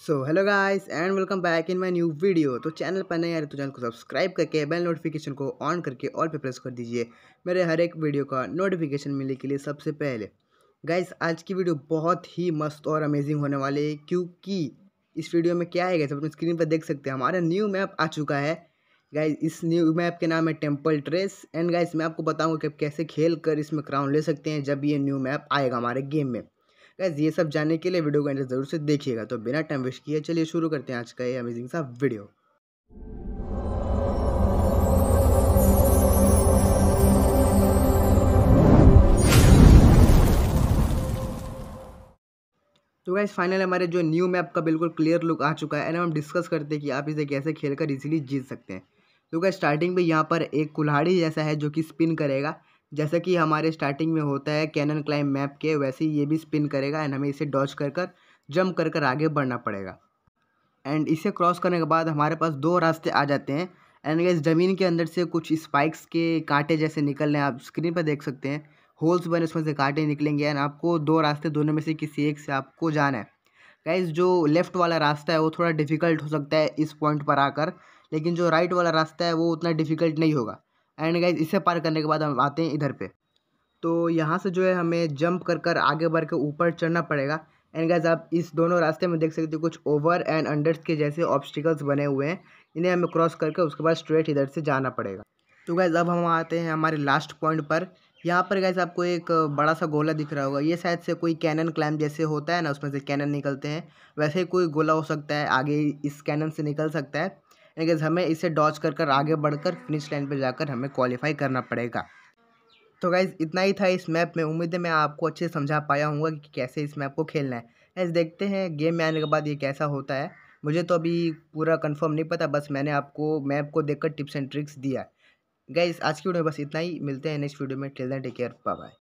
so hello guys and welcome back in my new video तो channel पर नए आ रहे तो चैनल को सब्सक्राइब करके बेल नोटिफिकेशन को ऑन करके ऑल पे प्रेस कर दीजिए मेरे हर एक वीडियो का नोटिफिकेशन मिलने के लिए सबसे पहले गाइस आज की वीडियो बहुत ही मस्त और अमेजिंग होने वाली है क्योंकि इस वीडियो में क्या है गाइस अपने स्क्रीन पर देख सकते हैं हमारा न्यू मैप आ चुका है गाइज इस न्यू मैप के नाम है टेम्पल ट्रेस एंड गाइज मैं आपको बताऊँगा कि आप कैसे खेल कर इसमें क्राउन ले सकते हैं जब ये न्यू मैप आएगा हमारे गेम में गैस ये सब जानने के लिए वीडियो को एंड जरूर से देखिएगा तो बिना टाइम वेस्ट किए चलिए शुरू करते हैं आज का ये अमेजिंग सा वीडियो तो गाइज फाइनल हमारे जो न्यू मैप का बिल्कुल क्लियर लुक आ चुका है एंड हम डिस्कस करते हैं कि आप इसे कैसे खेलकर इजीली जीत सकते हैं तो गाइज स्टार्टिंग में यहाँ पर एक कुल्हाड़ी जैसा है जो कि स्पिन करेगा जैसा कि हमारे स्टार्टिंग में होता है कैनन क्लाइम मैप के वैसे ही ये भी स्पिन करेगा एंड हमें इसे डॉच कर कर जंप कर कर आगे बढ़ना पड़ेगा एंड इसे क्रॉस करने के बाद हमारे पास दो रास्ते आ जाते हैं एंड इस ज़मीन के अंदर से कुछ स्पाइक्स के कांटे जैसे निकल रहे हैं आप स्क्रीन पर देख सकते हैं होल्स बने उसमें से कांटे निकलेंगे एंड आपको दो रास्ते दोनों में से किसी एक से आपको जाना है गाइज जो लेफ़्ट वाला रास्ता है वो थोड़ा डिफ़िकल्ट हो सकता है इस पॉइंट पर आकर लेकिन जो राइट वाला रास्ता है वो उतना डिफ़िकल्ट नहीं होगा एंड गाइज इसे पार करने के बाद हम आते हैं इधर पे तो यहाँ से जो है हमें जंप कर कर आगे बढ़ के ऊपर चढ़ना पड़ेगा एंड गाइज आप इस दोनों रास्ते में देख सकते हो कुछ ओवर एंड अंडर्स के जैसे ऑब्स्टिकल्स बने हुए हैं इन्हें हमें क्रॉस करके उसके बाद स्ट्रेट इधर से जाना पड़ेगा तो गैज़ अब हम आते हैं हमारे लास्ट पॉइंट पर यहाँ पर गैस आपको एक बड़ा सा गोला दिख रहा होगा ये शायद से कोई कैनन क्लैम जैसे होता है ना उसमें से कैनन निकलते हैं वैसे ही कोई गोला हो सकता है आगे इस कैनन से निकल सकता है यानी हमें इसे डॉच कर कर आगे बढ़कर फिनिश लाइन पर जाकर हमें क्वालिफाई करना पड़ेगा तो गाइज इतना ही था इस मैप में उम्मीद है मैं आपको अच्छे से समझा पाया हूँ कि कैसे इस मैप को खेलना है गैस देखते हैं गेम में आने के बाद ये कैसा होता है मुझे तो अभी पूरा कंफर्म नहीं पता बस मैंने आपको मैप को देखकर टिप्स एंड ट्रिक्स दिया गाइज गैस आज की वीडियो में बस इतना ही मिलते हैं नेक्स्ट वीडियो में टेल दें टेक केयर बाय